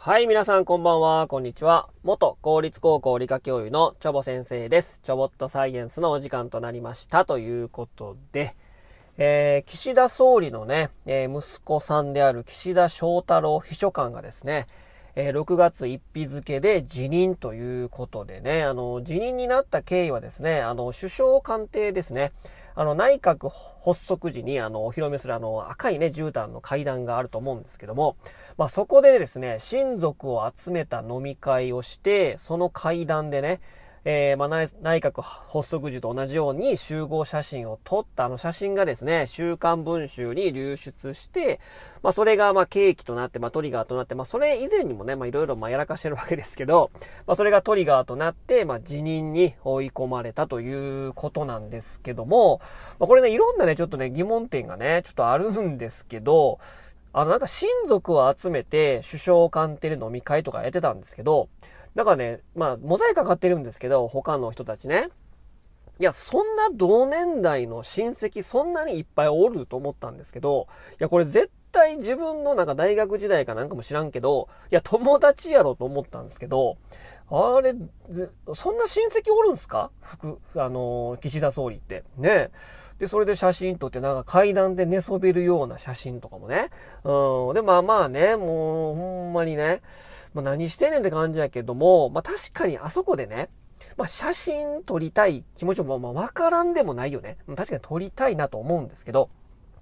はい、皆さんこんばんは、こんにちは。元公立高校理科教諭のチョボ先生です。チョボットサイエンスのお時間となりましたということで、えー、岸田総理のね、えー、息子さんである岸田翔太郎秘書官がですね、えー、6月1日付で辞任ということでね、あの、辞任になった経緯はですね、あの、首相官邸ですね、あの、内閣発足時に、あの、お披露目する、あの、赤いね、絨毯の階段があると思うんですけども、まあ、そこでですね、親族を集めた飲み会をして、その階段でね、えー、まあ、内閣発足時と同じように集合写真を撮ったあの写真がですね、週刊文集に流出して、まあ、それが、まあ、契機となって、まあ、トリガーとなって、まあ、それ以前にもね、まいろいろ、まやらかしてるわけですけど、まあ、それがトリガーとなって、まあ、辞任に追い込まれたということなんですけども、まあ、これね、いろんなね、ちょっとね、疑問点がね、ちょっとあるんですけど、あの、なんか親族を集めて首相官邸で飲み会とかやってたんですけど、だからね、まあ、モザイクかかってるんですけど、他の人たちね。いや、そんな同年代の親戚そんなにいっぱいおると思ったんですけど、いや、これ絶対自分のなんか大学時代かなんかも知らんけど、いや、友達やろと思ったんですけど、あれ、そんな親戚おるんすか服、あの岸田総理って。ねで、それで写真撮って、なんか階段で寝そべるような写真とかもね。うん。で、まあまあね、もう、ほんまにね、まあ、何してんねんって感じやけども、まあ、確かにあそこでね、まあ、写真撮りたい気持ちも、まあ、わからんでもないよね。確かに撮りたいなと思うんですけど、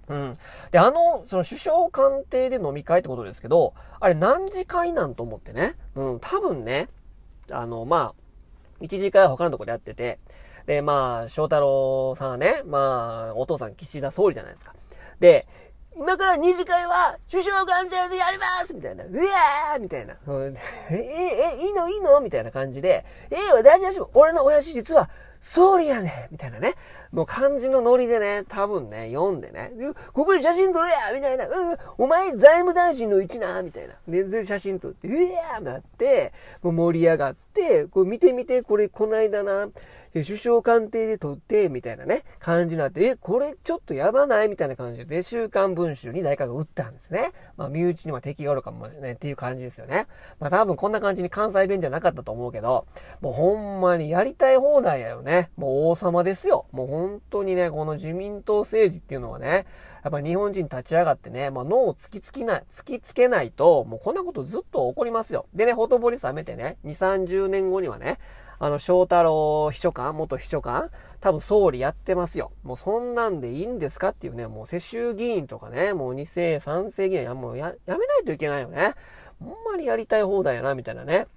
うん。で、あの、その首相官邸で飲み会ってことですけど、あれ何時会なんと思ってね。うん、多分ね、あの、まあ、一時会は他のとこでやってて、で、まあ、翔太郎さんはね、まあ、お父さん岸田総理じゃないですか。で、今から二次会は首相官邸でやりますみたいな。うわーみたいな。え、え、いいのいいのみたいな感じで、ええよ、大事な人も、俺の親父実は総理やねみたいなね。もう漢字のノリでね、多分ね、読んでね、ここで写真撮れやみたいな、うお前財務大臣の位置なみたいな。で、写真撮って、うやーなって、もう盛り上がって、これ見てみて、これこないだな、首相官邸で撮って、みたいなね、感じになって、え、これちょっとやばないみたいな感じで、週刊文春に誰かが打ったんですね。まあ、身内には敵がおるかもね、っていう感じですよね。まあ、多分こんな感じに関西弁じゃなかったと思うけど、もうほんまにやりたい放題やよね。ね、もう王様ですよ。もう本当にね、この自民党政治っていうのはね、やっぱ日本人立ち上がってね、まあ、脳を突きつきない、突きつけないと、もうこんなことずっと起こりますよ。でね、ほとぼり冷めてね、2、30年後にはね、あの、翔太郎秘書官、元秘書官、多分総理やってますよ。もうそんなんでいいんですかっていうね、もう世襲議員とかね、もう2世、3世議員、もうややめないといけないよね。ほんまにやりたい放題やな、みたいなね。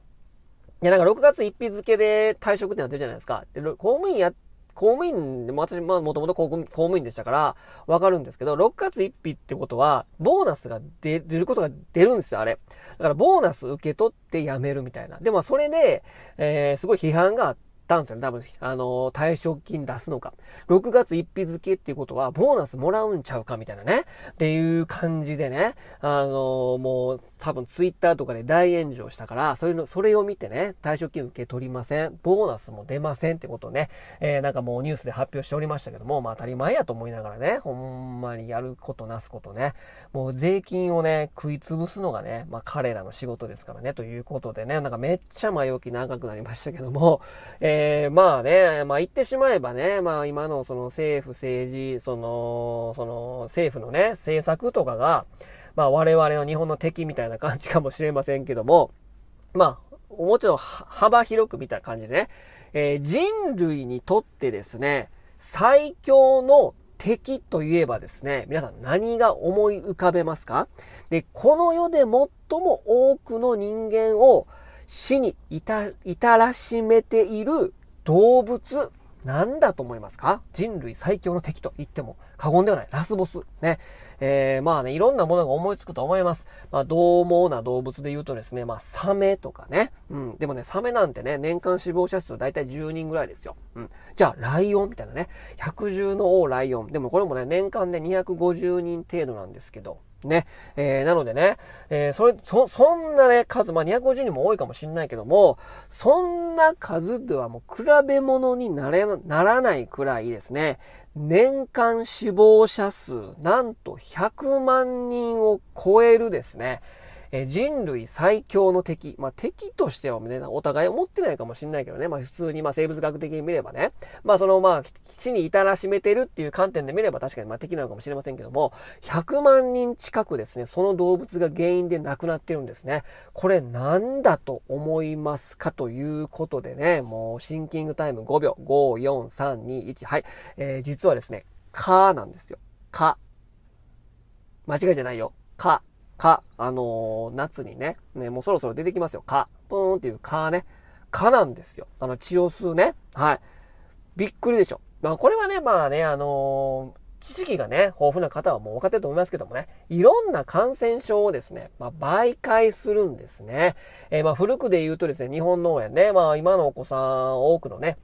いや、なんか6月1日付で退職ってなってるじゃないですか。で、公務員や、公務員でも私、まあもともと公務員でしたから、わかるんですけど、6月1日ってことは、ボーナスが出ることが出るんですよ、あれ。だから、ボーナス受け取って辞めるみたいな。でも、それで、えー、すごい批判があって、たんですよね。多分、あのー、退職金出すのか。6月1日付っていうことは、ボーナスもらうんちゃうかみたいなね。っていう感じでね、あのー、もう、多分ツイッターとかで大炎上したから、そういうの、それを見てね、退職金受け取りません。ボーナスも出ませんってことをね、えー、なんかもうニュースで発表しておりましたけども、まあ当たり前やと思いながらね、ほんまにやることなすことね、もう税金をね、食い潰すのがね、まあ彼らの仕事ですからね、ということでね、なんかめっちゃ前置き長くなりましたけども、ええー、まあね、まあ言ってしまえばね、まあ今のその政府政治、その、その政府のね、政策とかが、まあ我々の日本の敵みたいな感じかもしれませんけども、まあ、もちろん幅広く見た感じでね、えー、人類にとってですね、最強の敵といえばですね、皆さん何が思い浮かべますかで、この世で最も多くの人間を、死に至らしめている動物、なんだと思いますか人類最強の敵と言っても過言ではない。ラスボス。ね。えー、まあね、いろんなものが思いつくと思います。まあ、どう猛な動物で言うとですね、まあ、サメとかね。うん。でもね、サメなんてね、年間死亡者数大体10人ぐらいですよ。うん。じゃあ、ライオンみたいなね。百獣の王ライオン。でもこれもね、年間で250人程度なんですけど。ね。えー、なのでね、えー、それ、そ、そんなね、数、まあ、250人も多いかもしんないけども、そんな数ではもう比べ物になれ、ならないくらいですね、年間死亡者数、なんと100万人を超えるですね、えー、人類最強の敵、まあ、敵としてはね、お互い思ってないかもしれないけどね、まあ、普通に、ま生物学的に見ればね、まあ、その、まあ、死に至らしめてるっていう観点で見れば確かに、ま敵なのかもしれませんけども、100万人近くですね、その動物が原因で亡くなってるんですね。これなんだと思いますかということでね、もうシンキングタイム5秒、5、4、3、2、1、はい。えー、実はですね、ーなんですよ。か。間違いじゃないよ。か。蚊、あのー、夏にね、ね、もうそろそろ出てきますよ、蚊。プーンっていう蚊ね。蚊なんですよ。あの、血を吸うね。はい。びっくりでしょ。まあ、これはね、まあね、あのー、知識がね、豊富な方はもう分かってると思いますけどもね、いろんな感染症をですね、まあ、媒介するんですね。えー、まあ、古くで言うとですね、日本農園ね、まあ、今のお子さん、多くのね、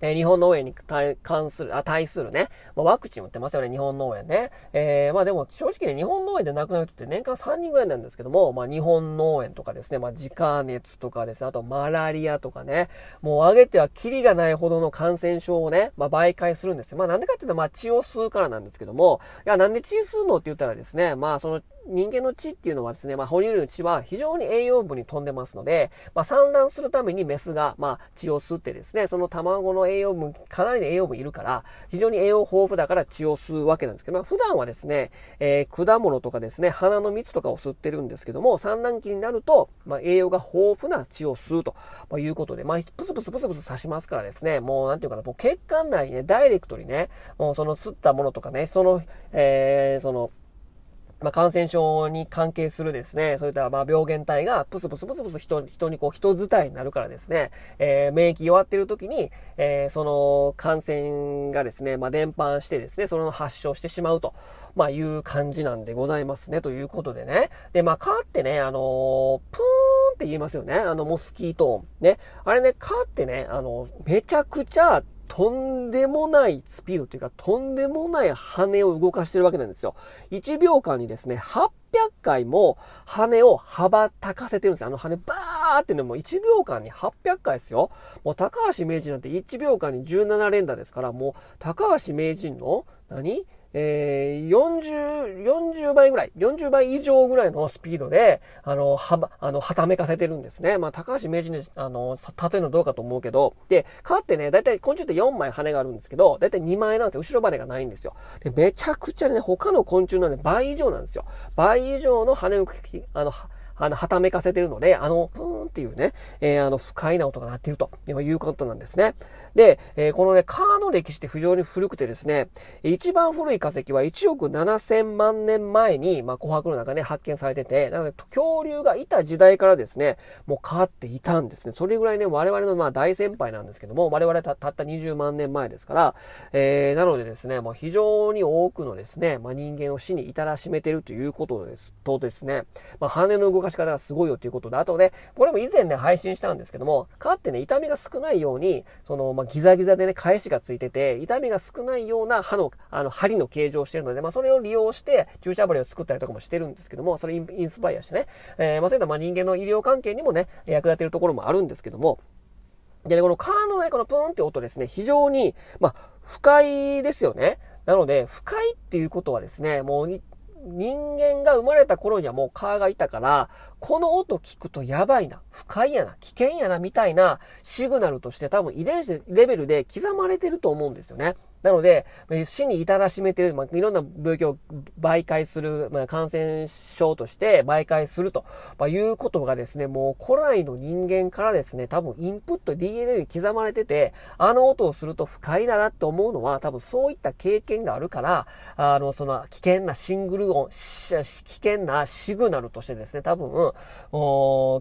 え日本農園に関する、あ、対するね、まあ、ワクチン打ってますよね、日本農園ね。えー、まあでも正直ね、日本農園で亡くなる人って年間3人ぐらいなんですけども、まあ日本農園とかですね、まあ自家熱とかですね、あとマラリアとかね、もう上げてはキリがないほどの感染症をね、まあ媒介するんですよ。まあなんでかっていうと、まあ血を吸うからなんですけども、いや、なんで血吸うのって言ったらですね、まあその、人間の血っていうのはですね、まあ、哺乳類の血は非常に栄養分に富んでますので、まあ、産卵するためにメスが、まあ、血を吸ってですね、その卵の栄養分、かなりの栄養分いるから、非常に栄養豊富だから血を吸うわけなんですけど、まあ、普段はですね、えー、果物とかですね、花の蜜とかを吸ってるんですけども、産卵期になると、まあ、栄養が豊富な血を吸うと、まいうことで、まあ、プツプツプツプツ刺しますからですね、もうなんていうかな、もう血管内にね、ダイレクトにね、もうその吸ったものとかね、その、えー、その、まあ、感染症に関係するですね、そういったまあ病原体がプスプスプスプス人人にこう人伝いになるからですね、えー、免疫弱ってる時に、えー、その感染がですね、まあ、伝播してですね、その発症してしまうと、まあ、いう感じなんでございますね、ということでね。で、まあ、蚊ってね、あのー、プーンって言いますよね、あのモスキート音。ね、あれね、蚊ってね、あの、めちゃくちゃとんでもないスピードというか、とんでもない羽を動かしてるわけなんですよ。1秒間にですね、800回も羽を羽ばたかせてるんですよ。あの羽バーっていうのも1秒間に800回ですよ。もう高橋名人なんて1秒間に17連打ですから、もう高橋名人の何えー、40、40倍ぐらい、40倍以上ぐらいのスピードで、あの、は、あの、はためかせてるんですね。まあ、高橋名人に、あの、立てるのどうかと思うけど、で、蚊ってね、だいたい昆虫って4枚羽があるんですけど、だいたい2枚なんですよ。後ろ羽がないんですよ。で、めちゃくちゃね、他の昆虫なんで倍以上なんですよ。倍以上の羽を、あの、あの、はためかせてるので、あの、ふーんっていうね、えー、あの、不快な音が鳴っているということなんですね。で、えー、このね、川の歴史って非常に古くてですね、一番古い化石は1億7000万年前に、まあ、琥珀の中で、ね、発見されてて、なので、恐竜がいた時代からですね、もう変わっていたんですね。それぐらいね、我々のまあ大先輩なんですけども、我々たたった20万年前ですから、えー、なのでですね、もう非常に多くのですね、まあ、人間を死に至らしめてるということですとですね、まあ、羽の動かか仕方がすごいよということで、あとね、これも以前ね、配信したんですけども、かってね、痛みが少ないように、その、まあ、ギザギザでね、返しがついてて、痛みが少ないような歯の、あの、針の形状をしてるので、まあ、それを利用して、注射針を作ったりとかもしてるんですけども、それインスパイアしてね、えー、まあ、そういった、ま人間の医療関係にもね、役立てるところもあるんですけども、でね、このカーのね、このプーンって音ですね、非常に、まあ、不快ですよね。なので、不快っていうことはですね、もう人間が生まれた頃にはもう蚊がいたから、この音聞くとやばいな、不快やな、危険やな、みたいなシグナルとして多分遺伝子レベルで刻まれてると思うんですよね。なので、死に至らしめてる、まあ、いろんな病気を媒介する、まあ、感染症として媒介すると、まあ、いうことがですね、もう古来の人間からですね、多分インプット DNA に刻まれてて、あの音をすると不快だなって思うのは、多分そういった経験があるから、あの、その危険なシングル音、危険なシグナルとしてですね、多分、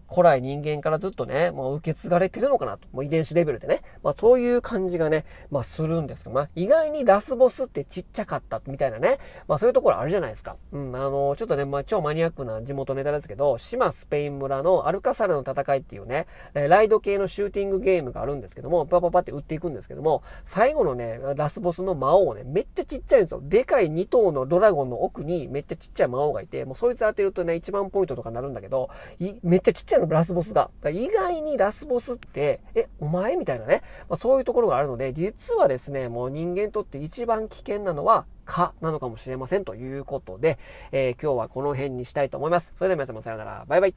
古来人間からずっとね、もう受け継がれてるのかなと、もう遺伝子レベルでね、まあそういう感じがね、まあするんですけど、まあ意外にラスボスってちっちゃかったみたいなね。まあそういうところあるじゃないですか。うん、あの、ちょっとね、まあ超マニアックな地元ネタですけど、島スペイン村のアルカサルの戦いっていうね、ライド系のシューティングゲームがあるんですけども、パパパって撃っていくんですけども、最後のね、ラスボスの魔王ね、めっちゃちっちゃいんですよ。でかい2頭のドラゴンの奥にめっちゃちっちゃい魔王がいて、もうそいつ当てるとね、1万ポイントとかなるんだけど、めっちゃちっちゃいのラスボスが。意外にラスボスって、え、お前みたいなね、まあ、そういうところがあるので、実はですね、もう人間間にとって一番危険なのは蚊なのかもしれませんということで、えー、今日はこの辺にしたいと思います。それでは皆様さようなら。バイバイ。